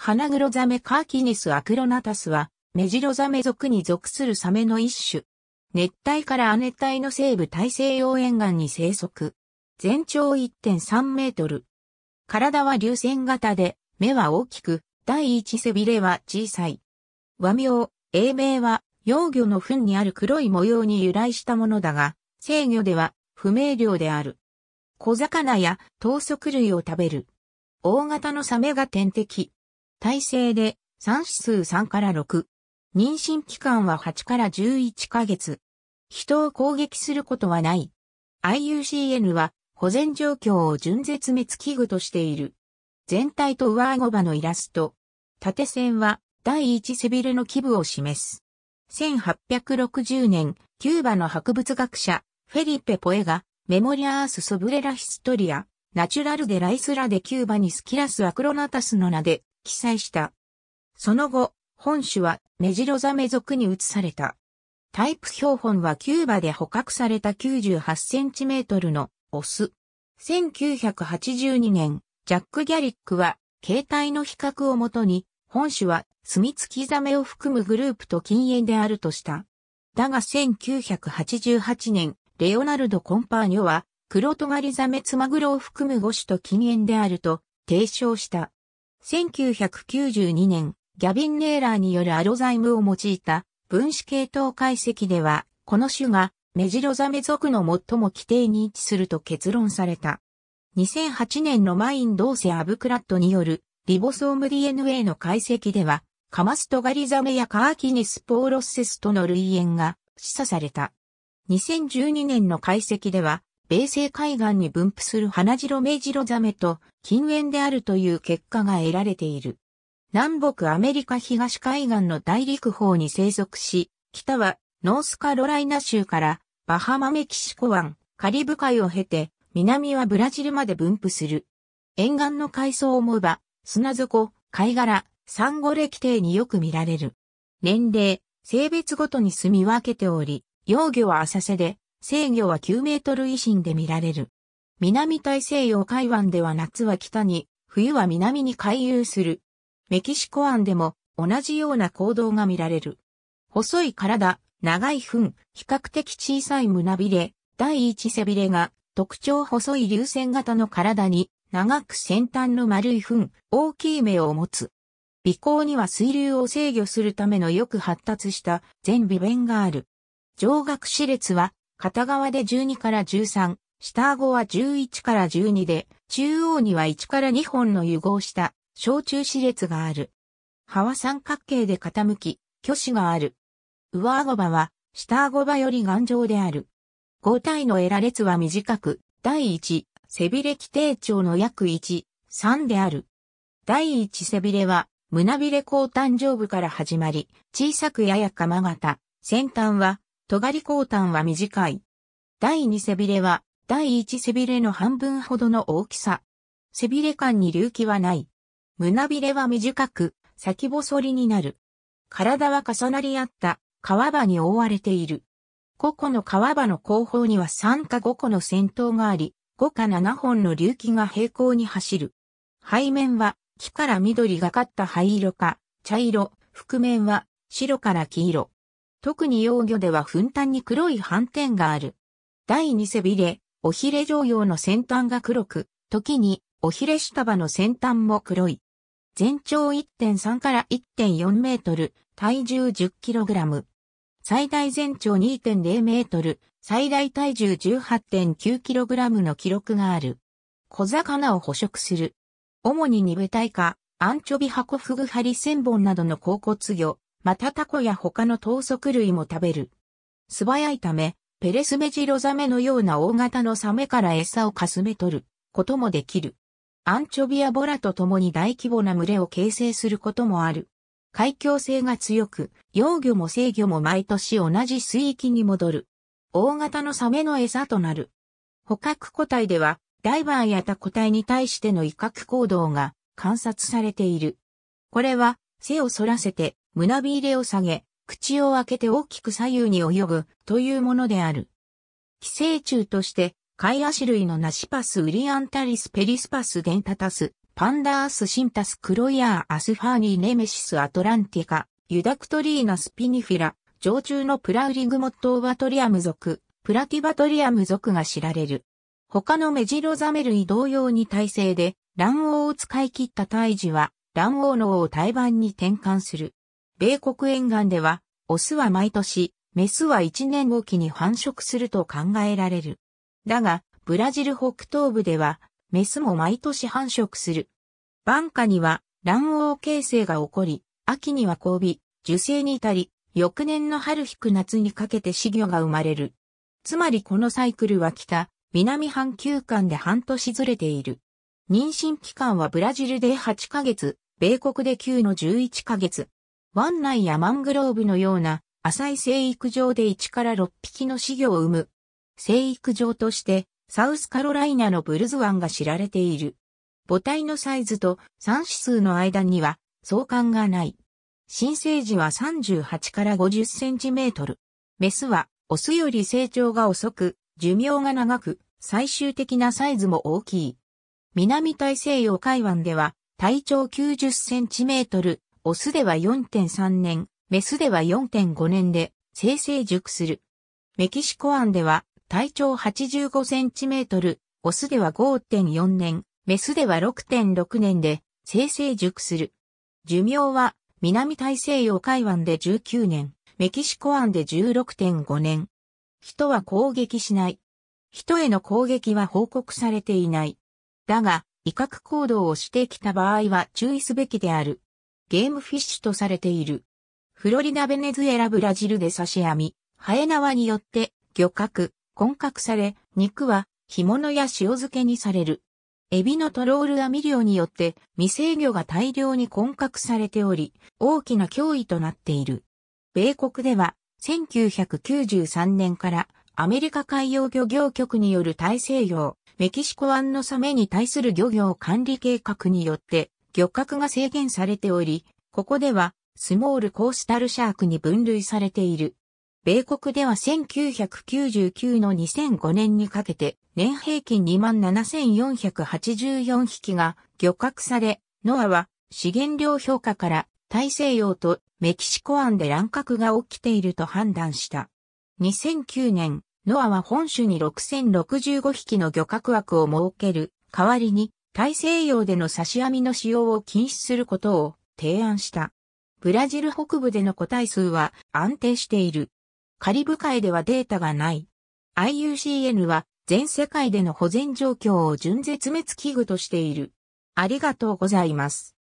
花黒ザメカーキニスアクロナタスは、メジロザメ属に属するサメの一種。熱帯から亜熱帯の西部大西洋沿岸に生息。全長1.3メートル。体は流線型で、目は大きく、第一背びれは小さい。和名、英名は、幼魚の糞にある黒い模様に由来したものだが、制魚では不明瞭である。小魚や糖足類を食べる。大型のサメが天敵。体制で3指数3から6。妊娠期間は8から11ヶ月。人を攻撃することはない。IUCN は保全状況を純絶滅危惧としている。全体と上顎場のイラスト。縦線は第一背びれの基部を示す。1860年、キューバの博物学者、フェリペ・ポエが、メモリアース・ソブレラ・ヒストリア、ナチュラル・デ・ライスラ・デ・キューバにスキラス・アクロナタスの名で、記載した。その後、本種はメジロザメ属に移された。タイプ標本はキューバで捕獲された9 8トルのオス。1982年、ジャック・ギャリックは、携帯の比較をもとに、本種は、スミツキザメを含むグループと禁煙であるとした。だが1988年、レオナルド・コンパーニョは、黒トガリザメツマグロを含む5種と禁煙であると提唱した。1992年、ギャビン・ネーラーによるアロザイムを用いた分子系統解析では、この種がメジロザメ属の最も規定に位置すると結論された。2008年のマイン・ドーセ・アブクラットによるリボソーム DNA の解析では、カマストガリザメやカーキニス・ポーロッセスとの類縁が示唆された。2012年の解析では、米西海岸に分布する花白メジロザメと禁煙であるという結果が得られている。南北アメリカ東海岸の大陸方に生息し、北はノースカロライナ州からバハマメキシコ湾、カリブ海を経て、南はブラジルまで分布する。沿岸の海藻を藻ば、砂底、貝殻、サンゴ歴定によく見られる。年齢、性別ごとに住み分けており、幼魚は浅瀬で、生魚は9メートル以深で見られる。南大西洋海湾では夏は北に、冬は南に回遊する。メキシコ湾でも同じような行動が見られる。細い体、長い糞、比較的小さい胸びれ、第一背びれが特徴細い流線型の体に長く先端の丸い糞、大きい目を持つ。鼻孔には水流を制御するためのよく発達した全微弁がある。上学歯列は片側で12から13、下顎は11から12で、中央には1から2本の融合した小中歯列がある。歯は三角形で傾き、虚子がある。上顎歯は下顎歯より頑丈である。合体のエラ列は短く、第1、背びれ規定長の約1、3である。第1背びれは、胸びれ高誕上部から始まり、小さくやや鎌型、先端は、尖り後端は短い。第2背びれは、第一背びれの半分ほどの大きさ。背びれ間に隆起はない。胸びれは短く、先細りになる。体は重なり合った川場に覆われている。5個の川場の後方には3か5個の先頭があり、5か7本の隆起が平行に走る。背面は木から緑がかった灰色か茶色、覆面は白から黄色。特に幼魚ではふんたんに黒い斑点がある。第2背びれ、おひれ状用の先端が黒く、時に、おひれ下葉の先端も黒い。全長1.3から1.4メートル、体重10キログラム。最大全長2.0メートル、最大体重18.9キログラムの記録がある。小魚を捕食する。主に二部体化、アンチョビハコフグハリセンボンなどの甲骨魚、またタコや他の等足類も食べる。素早いため、ペレスメジロザメのような大型のサメから餌をかすめ取ることもできる。アンチョビアボラと共に大規模な群れを形成することもある。海峡性が強く、幼魚も生魚も毎年同じ水域に戻る。大型のサメの餌となる。捕獲個体では、ダイバーや他個体に対しての威嚇行動が観察されている。これは、背を反らせて、胸びれを下げ、口を開けて大きく左右に泳ぐというものである。寄生虫として、カイアシ類のナシパスウリアンタリスペリスパスデンタタス、パンダースシンタスクロイアーアスファーニーネメシスアトランティカ、ユダクトリーナスピニフィラ、常駐のプラウリグモットオバトリアム属、プラティバトリアム属が知られる。他のメジロザメ類同様に耐性で、卵黄を使い切った胎児は、卵黄のを胎盤に転換する。米国沿岸では、オスは毎年、メスは一年おきに繁殖すると考えられる。だが、ブラジル北東部では、メスも毎年繁殖する。晩夏には卵黄形成が起こり、秋には交尾、受精に至り、翌年の春引く夏にかけて死魚が生まれる。つまりこのサイクルは北、南半球間で半年ずれている。妊娠期間はブラジルで8ヶ月、米国で9の11ヶ月、湾内やマングローブのような浅い生育場で1から6匹の稚魚を生む。生育場としてサウスカロライナのブルズ湾が知られている。母体のサイズと産指数の間には相関がない。新生児は38から50センチメートル。メスはオスより成長が遅く、寿命が長く、最終的なサイズも大きい。南大西洋海湾では体長90センチメートル、オスでは4.3年、メスでは4.5年で生成熟する。メキシコ湾では体長85センチメートル、オスでは5.4年、メスでは6.6年で生成熟する。寿命は南大西洋海湾で19年、メキシコ湾で16.5年。人は攻撃しない。人への攻撃は報告されていない。だが、威嚇行動をしてきた場合は注意すべきである。ゲームフィッシュとされている。フロリダ、ベネズエラ、ブラジルで刺し網、ハエ縄によって漁獲、混獲され、肉は干物や塩漬けにされる。エビのトロール網漁によって未成魚が大量に混獲されており、大きな脅威となっている。米国では1993年からアメリカ海洋漁業局による大西洋、メキシコ湾のサメに対する漁業管理計画によって漁獲が制限されており、ここではスモールコースタルシャークに分類されている。米国では1999の2005年にかけて年平均27,484匹が漁獲され、ノアは資源量評価から大西洋とメキシコ湾で乱獲が起きていると判断した。2009年、ノアは本州に6065匹の漁獲枠を設ける代わりに大西洋での差し網の使用を禁止することを提案した。ブラジル北部での個体数は安定している。カリブ海ではデータがない。IUCN は全世界での保全状況を準絶滅危惧としている。ありがとうございます。